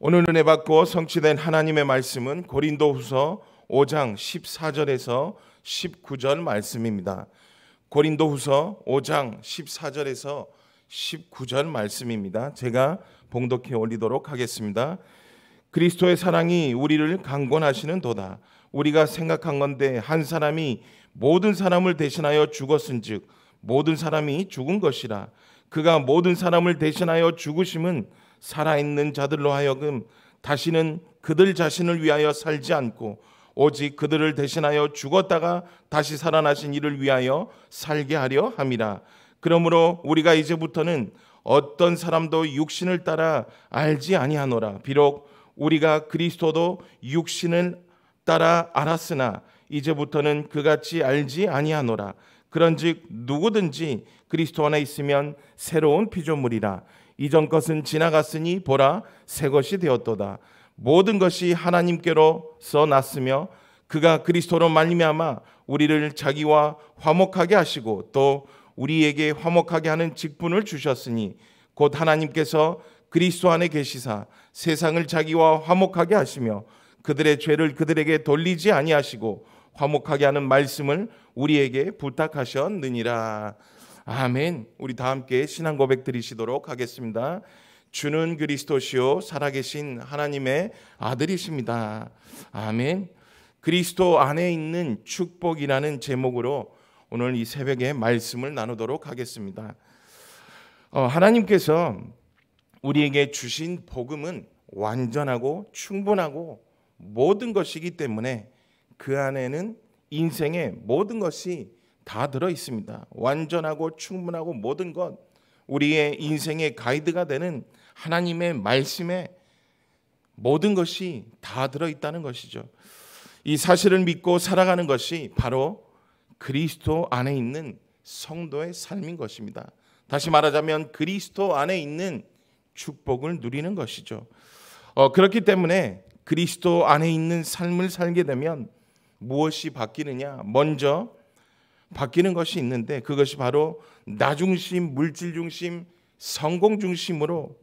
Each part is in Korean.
오늘 은혜 받고 성취된 하나님의 말씀은 고린도후서 5장 14절에서 19절 말씀입니다. 고린도후서 5장 14절에서 19절 말씀입니다. 제가 봉독해 올리도록 하겠습니다. 그리스도의 사랑이 우리를 강권하시는 도다. 우리가 생각한 건데 한 사람이 모든 사람을 대신하여 죽었은즉 모든 사람이 죽은 것이라. 그가 모든 사람을 대신하여 죽으심은 살아있는 자들로 하여금 다시는 그들 자신을 위하여 살지 않고 오직 그들을 대신하여 죽었다가 다시 살아나신 이를 위하여 살게 하려 함이라. 그러므로 우리가 이제부터는 어떤 사람도 육신을 따라 알지 아니하노라. 비록 우리가 그리스도도 육신을 따라 알았으나 이제부터는 그같이 알지 아니하노라. 그런즉 누구든지 그리스도 안에 있으면 새로운 피조물이라. 이전 것은 지나갔으니 보라 새 것이 되었도다. 모든 것이 하나님께로서 났으며 그가 그리스도로 말미암아 우리를 자기와 화목하게 하시고 또 우리에게 화목하게 하는 직분을 주셨으니 곧 하나님께서 그리스도 안에 계시사 세상을 자기와 화목하게 하시며 그들의 죄를 그들에게 돌리지 아니하시고 화목하게 하는 말씀을 우리에게 부탁하셨느니라. 아멘. 우리 다 함께 신앙 고백 드리시도록 하겠습니다. 주는 그리스도시요 살아계신 하나님의 아들이십니다. 아멘. 그리스도 안에 있는 축복이라는 제목으로 오늘 이 새벽에 말씀을 나누도록 하겠습니다. 어, 하나님께서 우리에게 주신 복음은 완전하고 충분하고 모든 것이기 때문에 그 안에는 인생의 모든 것이 다 들어 있습니다. 완전하고 충분하고 모든 것 우리의 인생의 가이드가 되는 하나님의 말씀에 모든 것이 다 들어 있다는 것이죠. 이 사실을 믿고 살아가는 것이 바로 그리스도 안에 있는 성도의 삶인 것입니다. 다시 말하자면 그리스도 안에 있는 축복을 누리는 것이죠. 어, 그렇기 때문에 그리스도 안에 있는 삶을 살게 되면 무엇이 바뀌느냐? 먼저 바뀌는 것이 있는데 그것이 바로 나 중심, 물질 중심, 성공 중심으로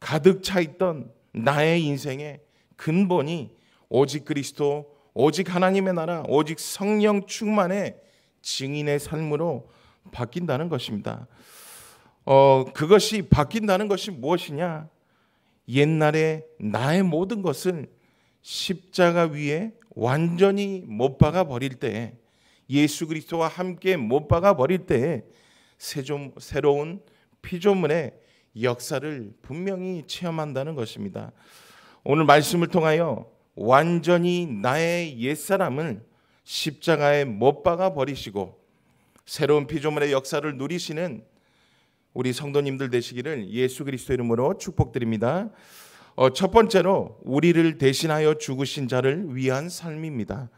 가득 차 있던 나의 인생의 근본이 오직 그리스도, 오직 하나님의 나라, 오직 성령 충만의 증인의 삶으로 바뀐다는 것입니다. 어, 그것이 바뀐다는 것이 무엇이냐? 옛날에 나의 모든 것을 십자가 위에 완전히 못 박아 버릴 때에 예수 그리스도와 함께 못 박아 버릴 때에 새로운 피조물의 역사를 분명히 체험한다는 것입니다. 오늘 말씀을 통하여 완전히 나의 옛사람을 십자가에 못 박아 버리시고 새로운 피조물의 역사를 누리시는 우리 성도님들 되시기를 예수 그리스도 이름으로 축복드립니다. 어, 첫 번째로 우리를 대신하여 죽으신 자를 위한 삶입니다.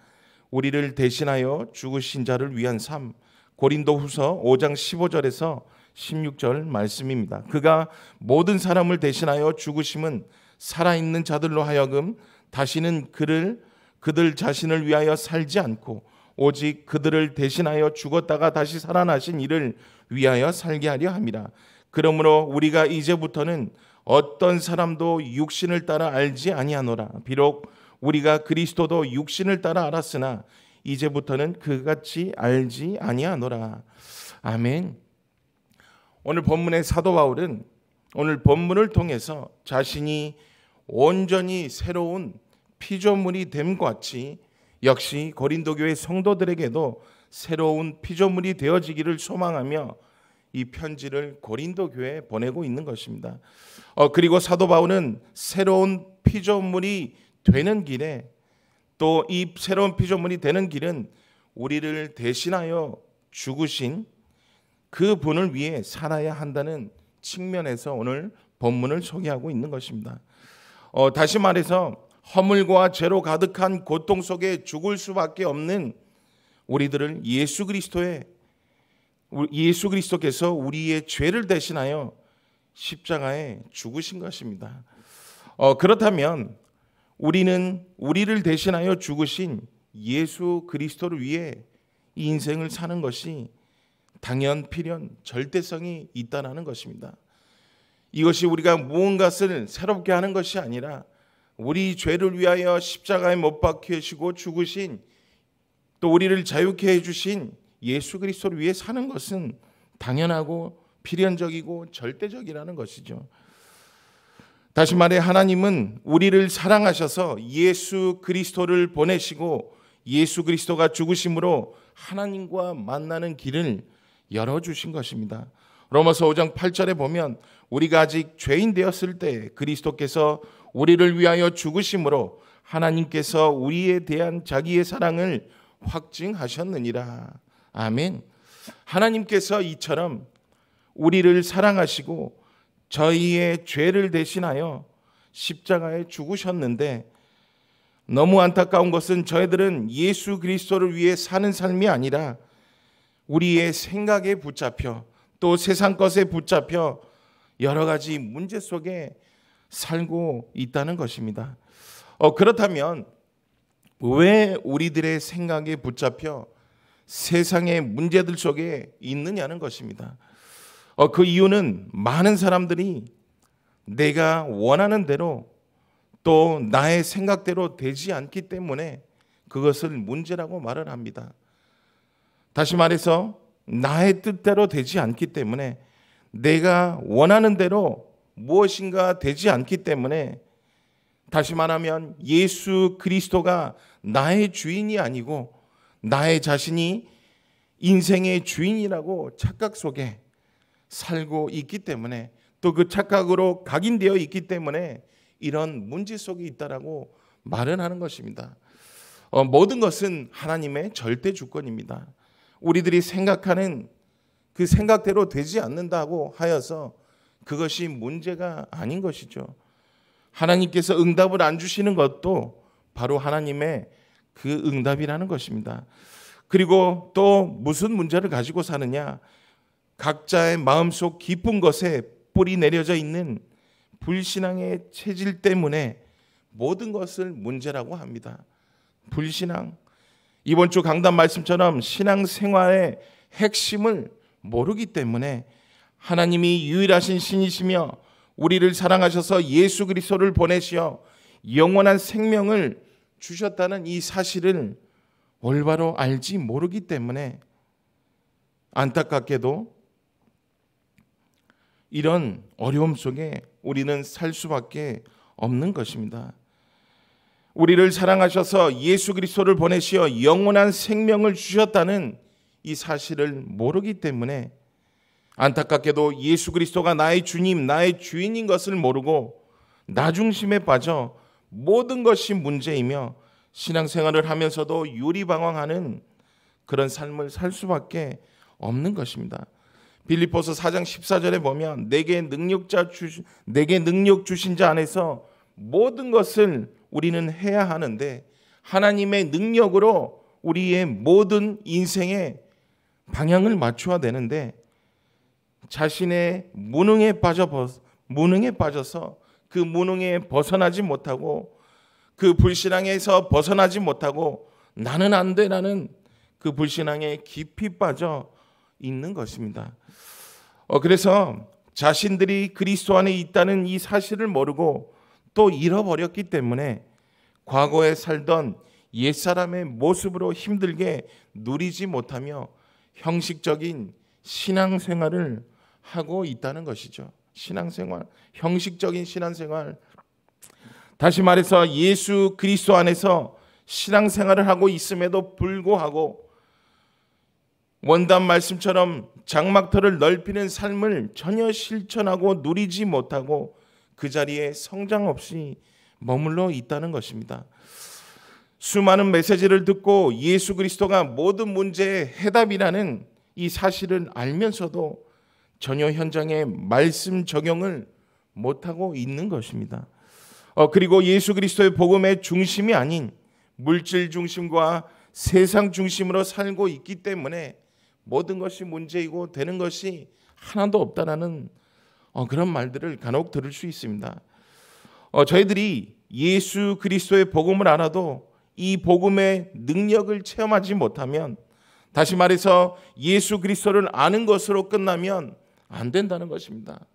우리를 대신하여 죽으신 자를 위한 삶. 고린도후서 5장 15절에서 16절 말씀입니다. 그가 모든 사람을 대신하여 죽으심은 살아있는 자들로 하여금 다시는 그를 그들 자신을 위하여 살지 않고 오직 그들을 대신하여 죽었다가 다시 살아나신 이를 위하여 살게 하려 합니다. 그러므로 우리가 이제부터는 어떤 사람도 육신을 따라 알지 아니하노라. 비록 우리가 그리스도도 육신을 따라 알았으나 이제부터는 그같이 알지 아니하노라. 아멘. 오늘 본문의 사도 바울은 오늘 본문을 통해서 자신이 온전히 새로운 피조물이 됨과 같이 역시 고린도 교회 성도들에게도 새로운 피조물이 되어지기를 소망하며 이 편지를 고린도 교회에 보내고 있는 것입니다. 어, 그리고 사도 바울은 새로운 피조물이 되는 길에 또 이 새로운 피조물이 되는 길은 우리를 대신하여 죽으신 그 분을 위해 살아야 한다는 측면에서 오늘 본문을 소개하고 있는 것입니다. 어, 다시 말해서 허물과 죄로 가득한 고통 속에 죽을 수밖에 없는 우리들을 예수 그리스도의 예수 그리스도께서 우리의 죄를 대신하여 십자가에 죽으신 것입니다. 어, 그렇다면 우리는 우리를 대신하여 죽으신 예수 그리스도를 위해 이 인생을 사는 것이 당연 필연 절대성이 있다라는 것입니다. 이것이 우리가 무언가를 새롭게 하는 것이 아니라 우리 죄를 위하여 십자가에 못 박히시고 죽으신 또 우리를 자유케 해 주신 예수 그리스도를 위해 사는 것은 당연하고 필연적이고 절대적이라는 것이죠. 다시 말해 하나님은 우리를 사랑하셔서 예수 그리스도를 보내시고 예수 그리스도가 죽으심으로 하나님과 만나는 길을 열어주신 것입니다. 로마서 5장 8절에 보면 우리가 아직 죄인 되었을 때 그리스도께서 우리를 위하여 죽으심으로 하나님께서 우리에 대한 자기의 사랑을 확증하셨느니라. 아멘. 하나님께서 이처럼 우리를 사랑하시고 저희의 죄를 대신하여 십자가에 죽으셨는데 너무 안타까운 것은 저희들은 예수 그리스도를 위해 사는 삶이 아니라 우리의 생각에 붙잡혀 또 세상 것에 붙잡혀 여러 가지 문제 속에 살고 있다는 것입니다. 어, 그렇다면 왜 우리들의 생각에 붙잡혀 세상의 문제들 속에 있느냐는 것입니다. 어, 그 이유는 많은 사람들이 내가 원하는 대로 또 나의 생각대로 되지 않기 때문에 그것을 문제라고 말을 합니다. 다시 말해서 나의 뜻대로 되지 않기 때문에 내가 원하는 대로 무엇인가 되지 않기 때문에 다시 말하면 예수 그리스도가 나의 주인이 아니고 나의 자신이 인생의 주인이라고 착각 속에 살고 있기 때문에 또 그 착각으로 각인되어 있기 때문에 이런 문제 속에 있다라고 말은 하는 것입니다. 어, 모든 것은 하나님의 절대 주권입니다. 우리들이 생각하는 그 생각대로 되지 않는다고 하여서 그것이 문제가 아닌 것이죠. 하나님께서 응답을 안 주시는 것도 바로 하나님의 그 응답이라는 것입니다. 그리고 또 무슨 문제를 가지고 사느냐? 각자의 마음속 깊은 것에 뿌리 내려져 있는 불신앙의 체질 때문에 모든 것을 문제라고 합니다. 불신앙. 이번 주 강단 말씀처럼 신앙생활의 핵심을 모르기 때문에 하나님이 유일하신 신이시며 우리를 사랑하셔서 예수 그리스도를 보내시어 영원한 생명을 주셨다는 이 사실을 올바로 알지 모르기 때문에 안타깝게도 이런 어려움 속에 우리는 살 수밖에 없는 것입니다. 우리를 사랑하셔서 예수 그리스도를 보내시어 영원한 생명을 주셨다는 이 사실을 모르기 때문에 안타깝게도 예수 그리스도가 나의 주님, 나의 주인인 것을 모르고 나중심에 빠져 모든 것이 문제이며 신앙생활을 하면서도 유리방황하는 그런 삶을 살 수밖에 없는 것입니다. 빌리포스 4장 14절에 보면 내게 능력자 주신 내게 능력 주신 자 안에서 모든 것을 우리는 해야 하는데 하나님의 능력으로 우리의 모든 인생의 방향을 맞춰야 되는데 자신의 무능에 빠져 무능에 빠져서 그 무능에 벗어나지 못하고 그 불신앙에서 벗어나지 못하고 나는 안 돼라는 그 불신앙에 깊이 빠져 있는 것입니다. 어, 그래서 자신들이 그리스도 안에 있다는 이 사실을 모르고 또 잃어버렸기 때문에 과거에 살던 옛사람의 모습으로 힘들게 누리지 못하며 형식적인 신앙생활을 하고 있다는 것이죠. 신앙생활, 형식적인 신앙생활. 다시 말해서 예수 그리스도 안에서 신앙생활을 하고 있음에도 불구하고 원단 말씀처럼 장막터를 넓히는 삶을 전혀 실천하고 누리지 못하고 그 자리에 성장 없이 머물러 있다는 것입니다. 수많은 메시지를 듣고 예수 그리스도가 모든 문제의 해답이라는 이 사실을 알면서도 전혀 현장에 말씀 적용을 못하고 있는 것입니다. 어, 그리고 예수 그리스도의 복음의 중심이 아닌 물질 중심과 세상 중심으로 살고 있기 때문에 모든 것이 문제이고 되는 것이 하나도 없다라는 어, 그런 말들을 간혹 들을 수 있습니다. 어, 저희들이 예수 그리스도의 복음을 알아도 이 복음의 능력을 체험하지 못하면 다시 말해서 예수 그리스도를 아는 것으로 끝나면 안 된다는 것입니다.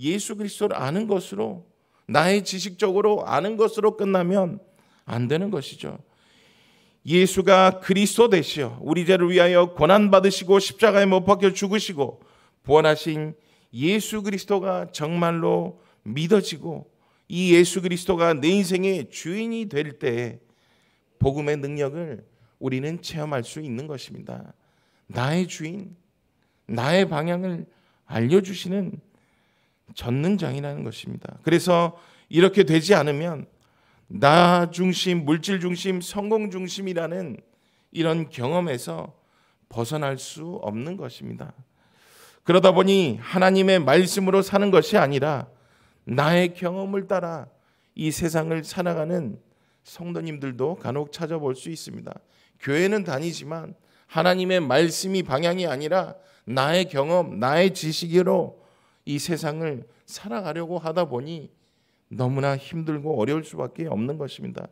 예수 그리스도를 아는 것으로 나의 지식적으로 아는 것으로 끝나면 안 되는 것이죠. 예수가 그리스도 되시어 우리 죄를 위하여 고난 받으시고 십자가에 못 박혀 죽으시고 부활하신 예수 그리스도가 정말로 믿어지고 이 예수 그리스도가 내 인생의 주인이 될 때 복음의 능력을 우리는 체험할 수 있는 것입니다. 나의 주인, 나의 방향을 알려주시는 전능장이라는 것입니다. 그래서 이렇게 되지 않으면 나 중심, 물질 중심, 성공 중심이라는 이런 경험에서 벗어날 수 없는 것입니다. 그러다 보니 하나님의 말씀으로 사는 것이 아니라 나의 경험을 따라 이 세상을 살아가는 성도님들도 간혹 찾아볼 수 있습니다. 교회는 다니지만 하나님의 말씀이 방향이 아니라 나의 경험, 나의 지식으로 이 세상을 살아가려고 하다 보니 너무나 힘들고 어려울 수밖에 없는 것입니다.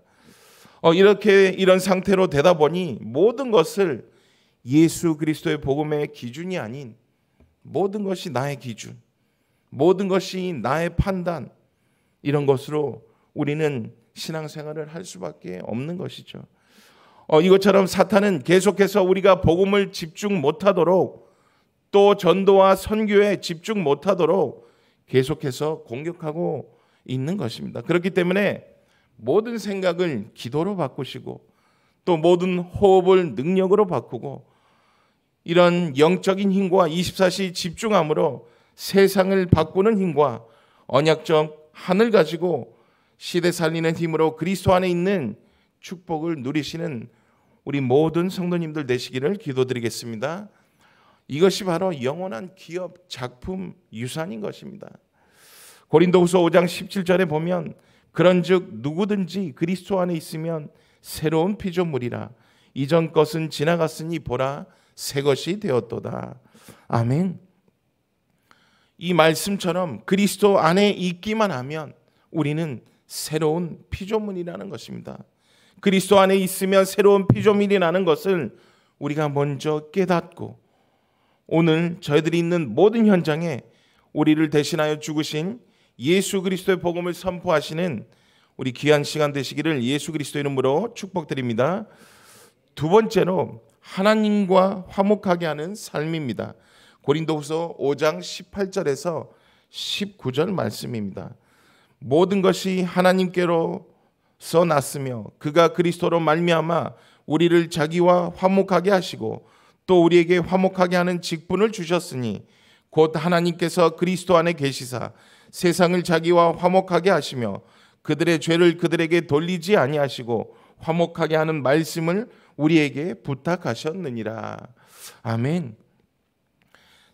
어, 이렇게 이런 상태로 되다 보니 모든 것을 예수 그리스도의 복음의 기준이 아닌 모든 것이 나의 기준, 모든 것이 나의 판단 이런 것으로 우리는 신앙생활을 할 수밖에 없는 것이죠. 어, 이것처럼 사탄은 계속해서 우리가 복음을 집중 못하도록 또 전도와 선교에 집중 못하도록 계속해서 공격하고 있는 것입니다. 그렇기 때문에 모든 생각을 기도로 바꾸시고 또 모든 호흡을 능력으로 바꾸고 이런 영적인 힘과 24시 집중함으로 세상을 바꾸는 힘과 언약적 한을 가지고 시대 살리는 힘으로 그리스도 안에 있는 축복을 누리시는 우리 모든 성도님들 되시기를 기도드리겠습니다. 이것이 바로 영원한 기업, 작품, 유산인 것입니다. 고린도후서 5장 17절에 보면 그런즉 누구든지 그리스도 안에 있으면 새로운 피조물이라 이전 것은 지나갔으니 보라 새 것이 되었도다. 아멘. 이 말씀처럼 그리스도 안에 있기만 하면 우리는 새로운 피조물이라는 것입니다. 그리스도 안에 있으면 새로운 피조물이라는 것을 우리가 먼저 깨닫고 오늘 저희들이 있는 모든 현장에 우리를 대신하여 죽으신 예수 그리스도의 복음을 선포하시는 우리 귀한 시간 되시기를 예수 그리스도 이름으로 축복드립니다. 두 번째로 하나님과 화목하게 하는 삶입니다. 고린도후서 5장 18절에서 19절 말씀입니다. 모든 것이 하나님께로서 났으며 그가 그리스도로 말미암아 우리를 자기와 화목하게 하시고 또 우리에게 화목하게 하는 직분을 주셨으니 곧 하나님께서 그리스도 안에 계시사 세상을 자기와 화목하게 하시며 그들의 죄를 그들에게 돌리지 아니하시고 화목하게 하는 말씀을 우리에게 부탁하셨느니라. 아멘.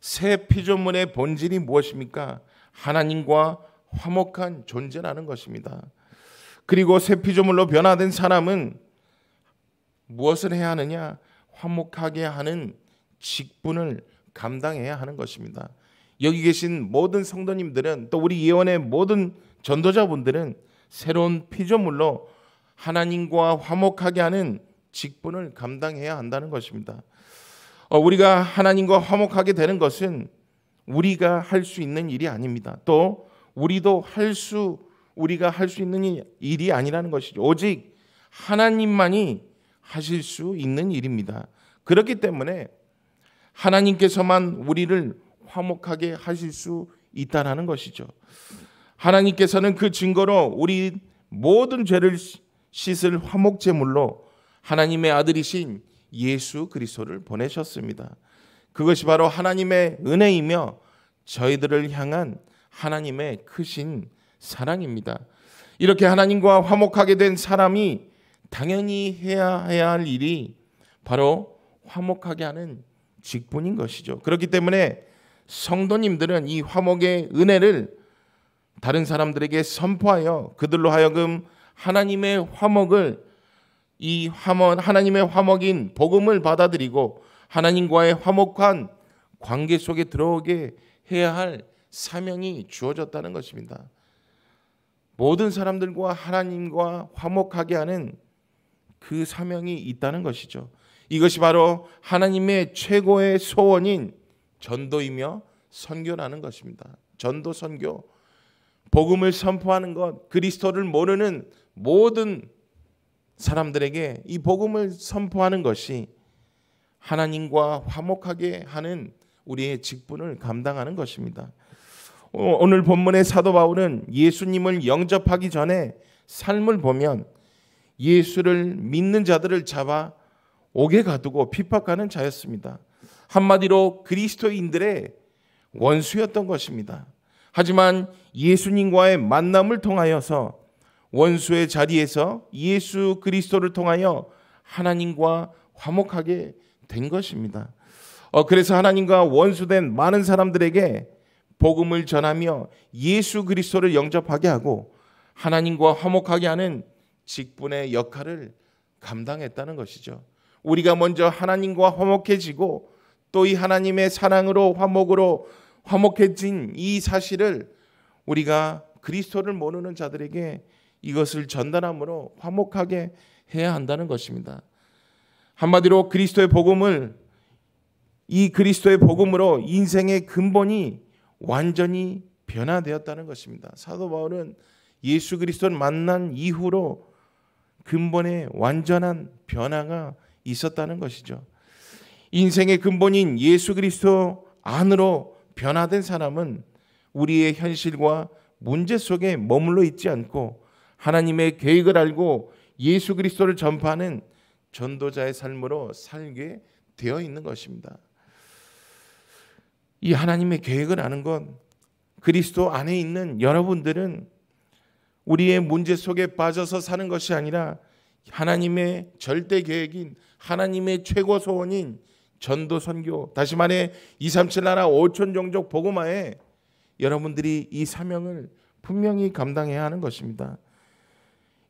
새 피조물의 본질이 무엇입니까? 하나님과 화목한 존재라는 것입니다. 그리고 새 피조물로 변화된 사람은 무엇을 해야 하느냐? 화목하게 하는 직분을 감당해야 하는 것입니다. 여기 계신 모든 성도님들은 또 우리 예원의 모든 전도자분들은 새로운 피조물로 하나님과 화목하게 하는 직분을 감당해야 한다는 것입니다. 어, 우리가 하나님과 화목하게 되는 것은 우리가 할 수 있는 일이 아닙니다. 또 우리도 할 수 우리가 할 수 있는 일이 아니라는 것이죠. 오직 하나님만이 하실 수 있는 일입니다. 그렇기 때문에 하나님께서만 우리를 화목하게 하실 수 있다라는 것이죠. 하나님께서는 그 증거로 우리 모든 죄를 씻을 화목 제물로 하나님의 아들이신 예수 그리스도를 보내셨습니다. 그것이 바로 하나님의 은혜이며 저희들을 향한 하나님의 크신 사랑입니다. 이렇게 하나님과 화목하게 된 사람이 당연히 해야 해야 할 일이 바로 화목하게 하는 직분인 것이죠. 그렇기 때문에 성도님들은 이 화목의 은혜를 다른 사람들에게 선포하여 그들로 하여금 하나님의 화목을 이 화목 하나님의 화목인 복음을 받아들이고 하나님과의 화목한 관계 속에 들어오게 해야 할 사명이 주어졌다는 것입니다. 모든 사람들과 하나님과 화목하게 하는 그 사명이 있다는 것이죠. 이것이 바로 하나님의 최고의 소원인 전도이며 선교라는 것입니다. 전도 선교 복음을 선포하는 것 그리스도를 모르는 모든 사람들에게 이 복음을 선포하는 것이 하나님과 화목하게 하는 우리의 직분을 감당하는 것입니다. 어, 오늘 본문의 사도 바울은 예수님을 영접하기 전에 삶을 보면 예수를 믿는 자들을 잡아 옥에 가두고 핍박하는 자였습니다. 한마디로 그리스도인들의 원수였던 것입니다. 하지만 예수님과의 만남을 통하여서 원수의 자리에서 예수 그리스도를 통하여 하나님과 화목하게 된 것입니다. 어, 그래서 하나님과 원수된 많은 사람들에게 복음을 전하며 예수 그리스도를 영접하게 하고 하나님과 화목하게 하는 직분의 역할을 감당했다는 것이죠. 우리가 먼저 하나님과 화목해지고 또이 하나님의 사랑으로 화목으로 화목해진 이 사실을 우리가 그리스도를 모르는 자들에게 이것을 전달함으로 화목하게 해야 한다는 것입니다. 한마디로 그리스도의 복음을 이 그리스도의 복음으로 인생의 근본이 완전히 변화되었다는 것입니다. 사도 바울은 예수 그리스도를 만난 이후로 근본의 완전한 변화가 있었다는 것이죠. 인생의 근본인 예수 그리스도 안으로 변화된 사람은 우리의 현실과 문제 속에 머물러 있지 않고 하나님의 계획을 알고 예수 그리스도를 전파하는 전도자의 삶으로 살게 되어 있는 것입니다. 이 하나님의 계획을 아는 건 그리스도 안에 있는 여러분들은 우리의 문제 속에 빠져서 사는 것이 아니라 하나님의 절대 계획인 하나님의 최고 소원인 전도 선교 다시 말해 237 나라 5천 종족 복음화에 여러분들이 이 사명을 분명히 감당해야 하는 것입니다.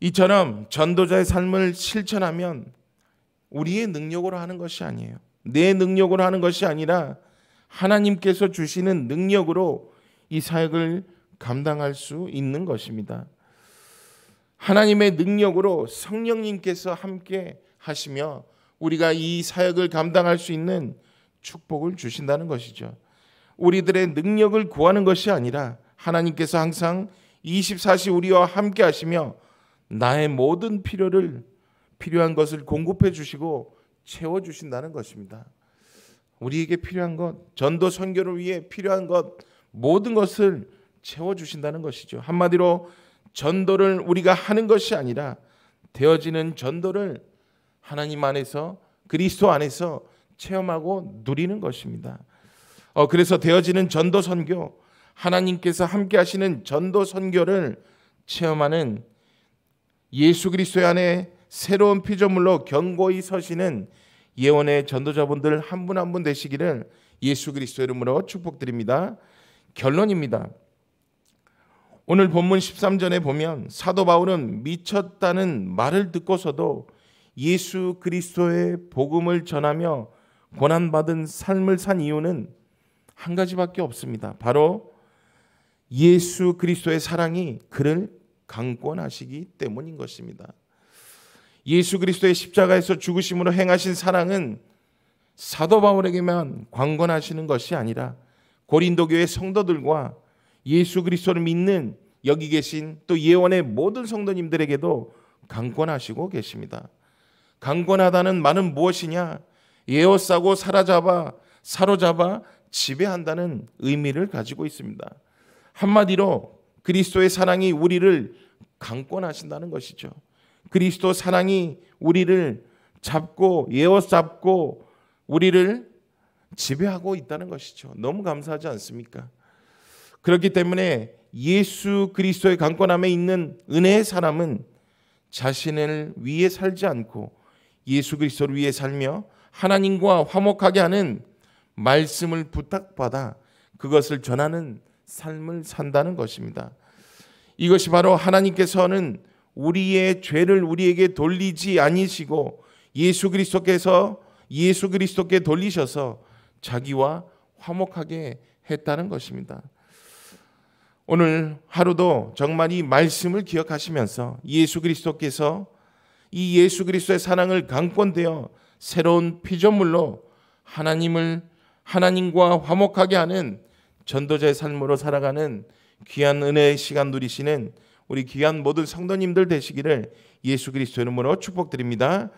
이처럼 전도자의 삶을 실천하면 우리의 능력으로 하는 것이 아니에요. 내 능력으로 하는 것이 아니라 하나님께서 주시는 능력으로 이 사역을 감당할 수 있는 것입니다. 하나님의 능력으로 성령님께서 함께 하시며 우리가 이 사역을 감당할 수 있는 축복을 주신다는 것이죠. 우리들의 능력을 구하는 것이 아니라 하나님께서 항상 24시 우리와 함께 하시며 나의 모든 필요를 필요한 것을 공급해 주시고 채워 주신다는 것입니다. 우리에게 필요한 것, 전도 선교를 위해 필요한 것, 모든 것을 채워 주신다는 것이죠. 한마디로 전도를 우리가 하는 것이 아니라 되어지는 전도를 하나님 안에서 그리스도 안에서 체험하고 누리는 것입니다. 어, 그래서 되어지는 전도 선교, 하나님께서 함께 하시는 전도 선교를 체험하는 예수 그리스도 안에 새로운 피조물로 견고히 서시는 예언의 전도자분들 한분 한분 한 분 되시기를 예수 그리스도 이름으로 축복드립니다. 결론입니다. 오늘 본문 13절에 보면 사도 바울은 미쳤다는 말을 듣고서도 예수 그리스도의 복음을 전하며 고난받은 삶을 산 이유는 한 가지밖에 없습니다. 바로 예수 그리스도의 사랑이 그를 강권하시기 때문인 것입니다. 예수 그리스도의 십자가에서 죽으심으로 행하신 사랑은 사도 바울에게만 관건하시는 것이 아니라 고린도 교회 성도들과 예수 그리스도를 믿는 여기 계신 또 예원의 모든 성도님들에게도 강권하시고 계십니다. 강권하다는 말은 무엇이냐? 예어싸고 사로잡아 사로잡아 지배한다는 의미를 가지고 있습니다. 한마디로 그리스도의 사랑이 우리를 강권하신다는 것이죠. 그리스도 사랑이 우리를 잡고 예어잡고 우리를 지배하고 있다는 것이죠. 너무 감사하지 않습니까? 그렇기 때문에 예수 그리스도의 강권함에 있는 은혜의 사람은 자신을 위해 살지 않고 예수 그리스도를 위해 살며 하나님과 화목하게 하는 말씀을 부탁받아 그것을 전하는 삶을 산다는 것입니다. 이것이 바로 하나님께서는 우리의 죄를 우리에게 돌리지 아니시고 예수 그리스도께서 예수 그리스도께 돌리셔서 자기와 화목하게 했다는 것입니다. 오늘 하루도 정말 이 말씀을 기억하시면서 예수 그리스도께서 이 예수 그리스도의 사랑을 강권되어 새로운 피조물로 하나님을 하나님과 화목하게 하는 전도자의 삶으로 살아가는 귀한 은혜의 시간 누리시는 우리 귀한 모든 성도님들 되시기를 예수 그리스도 의 이름으로 축복드립니다.